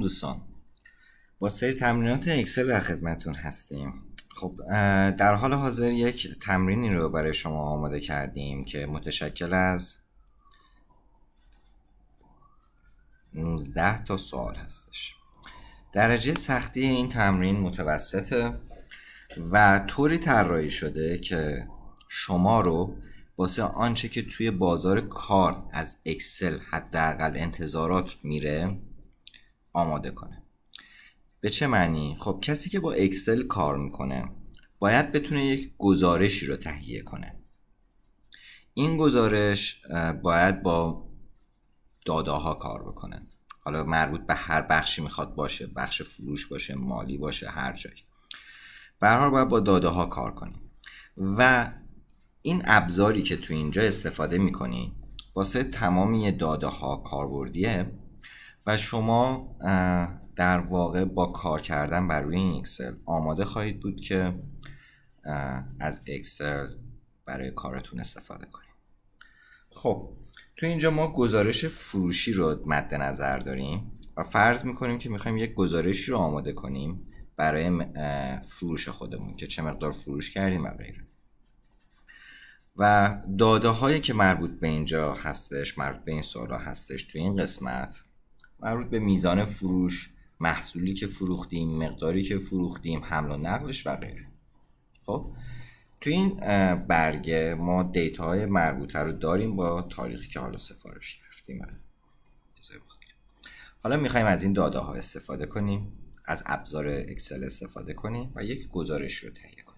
دوستان با سری تمرینات اکسل در خدمتون هستیم خب در حال حاضر یک تمرینی رو برای شما آماده کردیم که متشکل از 19 تا سوال هستش درجه سختی این تمرین متوسطه و طوری طراحی شده که شما رو واسه آنچه که توی بازار کار از اکسل حداقل انتظارات میره آماده کنه به چه معنی خب کسی که با اکسل کار میکنه باید بتونه یک گزارشی رو تهیه کنه این گزارش باید با ها کار بکنه حالا مربوط به هر بخشی میخواد باشه بخش فروش باشه مالی باشه هر جایی برحال باید با داده ها کار کنیم و این ابزاری که تو اینجا استفاده میکنین واسه تمامی داده ها کاربردیه و شما در واقع با کار کردن بر روی این اکسل آماده خواهید بود که از اکسل برای کارتون استفاده کنید خب تو اینجا ما گزارش فروشی رو مد نظر داریم و فرض میکنیم که میخوایم یک گزارشی رو آماده کنیم برای فروش خودمون که چه مقدار فروش کردیم و غیره و داده هایی که مربوط به اینجا هستش مربوط به این سوال هستش توی این قسمت مربوط به میزان فروش محصولی که فروختیم مقداری که فروختیم حمل و نقلش و غیره خب تو این برگه ما دیتا های مربوطه رو داریم با تاریخی که حالا سفارش گرفتیم حالا میخوایم از این داده ها استفاده کنیم از ابزار اکسل استفاده کنیم و یک گزارش رو تهیه کنیم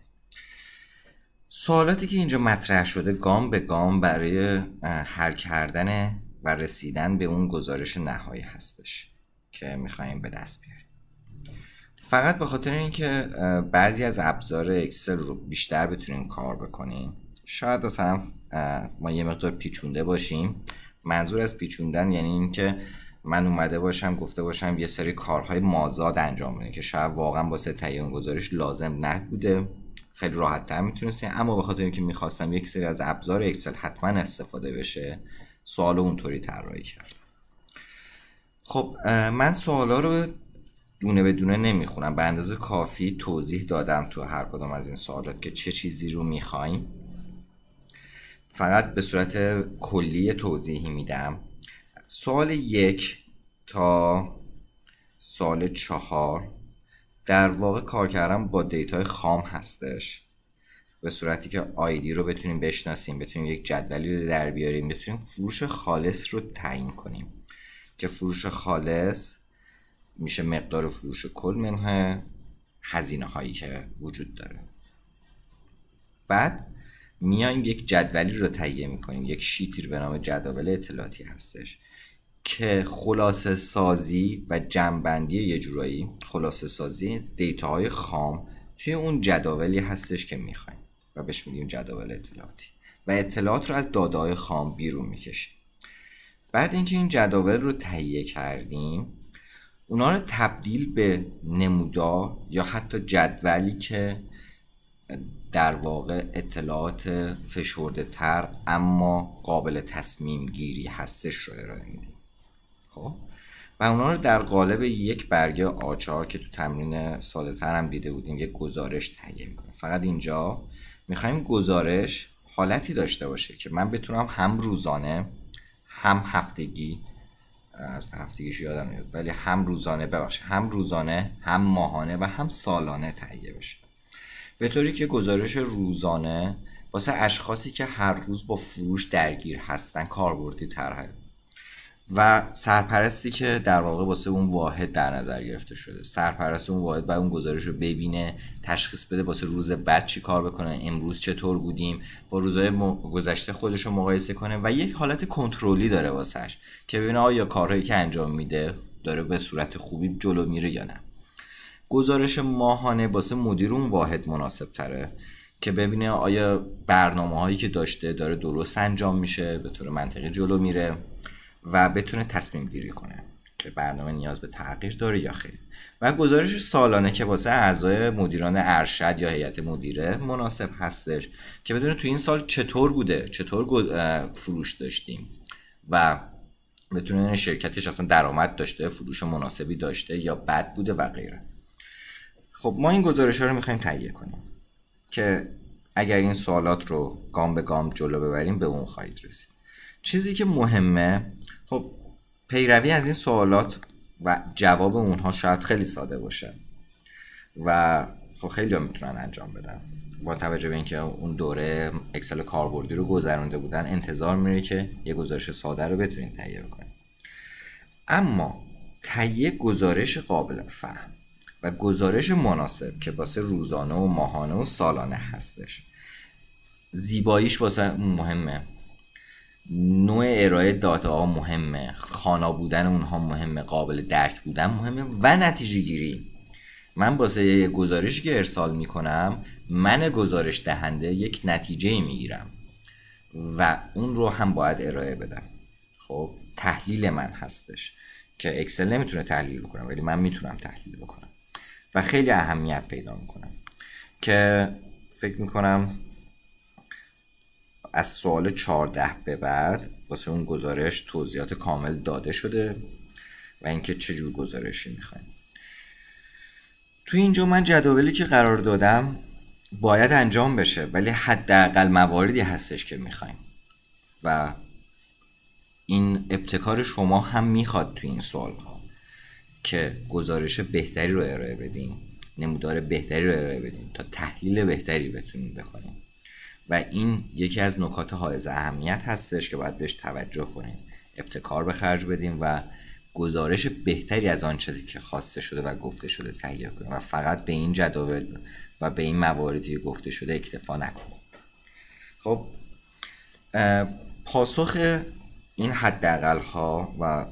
سوالاتی که اینجا مطرح شده گام به گام برای حل کردن و رسیدن به اون گزارش نهایی هستش که میخوایم به دست بیاریم فقط به خاطر اینکه بعضی از ابزار اکسل رو بیشتر بتونیم کار بکنیم شاید اصلا ما یه مقدار پیچونده باشیم منظور از پیچوندن یعنی اینکه من اومده باشم گفته باشم یه سری کارهای مازاد انجام بده که شاید واقعا با تهیه گزارش لازم نبوده خیلی راحت تر اما به خاطر اینکه میخواستم یک سری از ابزار اکسل حتما استفاده بشه سوالو اونطوری طراحی کردم خب من سوالا رو دونه به دونه نمیخونم به اندازه کافی توضیح دادم تو هر کدام از این سوالات که چه چیزی رو میخوایم فقط به صورت کلی توضیحی میدم سوال یک تا سال چهار در واقع کار کردن با دیتای خام هستش به صورتی که آیدی رو بتونیم بشناسیم بتونیم یک جدولی رو در بیاریم بتونیم فروش خالص رو تعیین کنیم که فروش خالص میشه مقدار فروش کل منه هزینه هایی که وجود داره بعد میایم یک جدولی رو تهیه میکنیم یک شیتی به نام جداول اطلاعاتی هستش که خلاصه سازی و جنبندی یه جورایی خلاصه سازی دیتاهای خام توی اون جداولی هستش که میخوایم و بهش میگیم جداول اطلاعاتی و اطلاعات رو از دادای خام بیرون میکشیم بعد اینکه این جداول رو تهیه کردیم اونا رو تبدیل به نمودا یا حتی جدولی که در واقع اطلاعات فشرده تر اما قابل تصمیم گیری هستش رو ارائه میدیم خب؟ و اونا رو در قالب یک برگه آچار که تو تمرین ساده هم دیده بودیم یک گزارش تهیه میکنم فقط اینجا میخوایم گزارش حالتی داشته باشه که من بتونم هم روزانه هم هفتگی هفتگیش یادم نیاد ولی هم روزانه ببخش هم روزانه هم ماهانه و هم سالانه تهیه بشه به طوری که گزارش روزانه واسه اشخاصی که هر روز با فروش درگیر هستن کاربردی تره و سرپرستی که در واقع واسه اون واحد در نظر گرفته شده سرپرست اون واحد باید اون گزارش رو ببینه تشخیص بده واسه روز بعد چی کار بکنه امروز چطور بودیم با روزهای گذشته خودش رو مقایسه کنه و یک حالت کنترلی داره واسهش که ببینه آیا کارهایی که انجام میده داره به صورت خوبی جلو میره یا نه گزارش ماهانه واسه مدیر اون واحد مناسب تره که ببینه آیا برنامه هایی که داشته داره درست انجام میشه به طور منطقی جلو میره و بتونه تصمیم گیری کنه که برنامه نیاز به تغییر داره یا خیر و گزارش سالانه که واسه اعضای مدیران ارشد یا هیئت مدیره مناسب هستش که بدونه تو این سال چطور بوده چطور فروش داشتیم و بتونه شرکتش اصلا درآمد داشته فروش مناسبی داشته یا بد بوده و غیره خب ما این گزارش ها رو میخوایم تهیه کنیم که اگر این سوالات رو گام به گام جلو ببریم به اون خواهید رسید چیزی که مهمه خب پیروی از این سوالات و جواب اونها شاید خیلی ساده باشه و خب خیلی ها میتونن انجام بدن با توجه به اینکه اون دوره اکسل کاربردی رو گذرانده بودن انتظار میره که یه گزارش ساده رو بتونین تهیه بکنید اما تهیه گزارش قابل فهم و گزارش مناسب که باسه روزانه و ماهانه و سالانه هستش زیباییش واسه مهمه نوع ارائه داتا ها مهمه خانا بودن اونها مهمه قابل درک بودن مهمه و نتیجه گیری من واسه گزارش که ارسال میکنم من گزارش دهنده یک نتیجه میگیرم و اون رو هم باید ارائه بدم خب تحلیل من هستش که اکسل نمیتونه تحلیل بکنم ولی من میتونم تحلیل بکنم و خیلی اهمیت پیدا میکنم که فکر میکنم از سوال 14 به بعد واسه اون گزارش توضیحات کامل داده شده و اینکه چه جور گزارشی میخوایم تو اینجا من جداولی که قرار دادم باید انجام بشه ولی حداقل مواردی هستش که میخوایم و این ابتکار شما هم میخواد تو این سوال ها که گزارش بهتری رو ارائه بدیم نمودار بهتری رو ارائه بدیم تا تحلیل بهتری بتونیم بکنیم و این یکی از نکات حائز اهمیت هستش که باید بهش توجه کنیم ابتکار به خرج بدیم و گزارش بهتری از آنچه که خواسته شده و گفته شده تهیه کنیم و فقط به این جداول و به این مواردی گفته شده اکتفا نکنیم خب پاسخ این حداقل ها و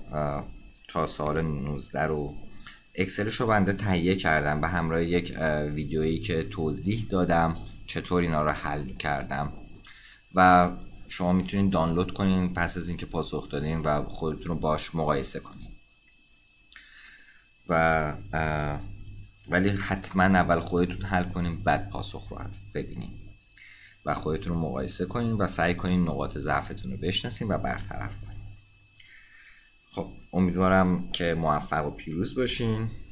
تا سال 19 رو اکسلش رو بنده تهیه کردم به همراه یک ویدیویی که توضیح دادم چطور اینا رو حل کردم و شما میتونید دانلود کنین پس از اینکه پاسخ دادین و خودتون رو باش مقایسه کنین و ولی حتما اول خودتون حل کنین بعد پاسخ رو ببینین و خودتون رو مقایسه کنین و سعی کنین نقاط ضعفتون رو بشناسین و برطرف کنین خب امیدوارم که موفق و پیروز باشین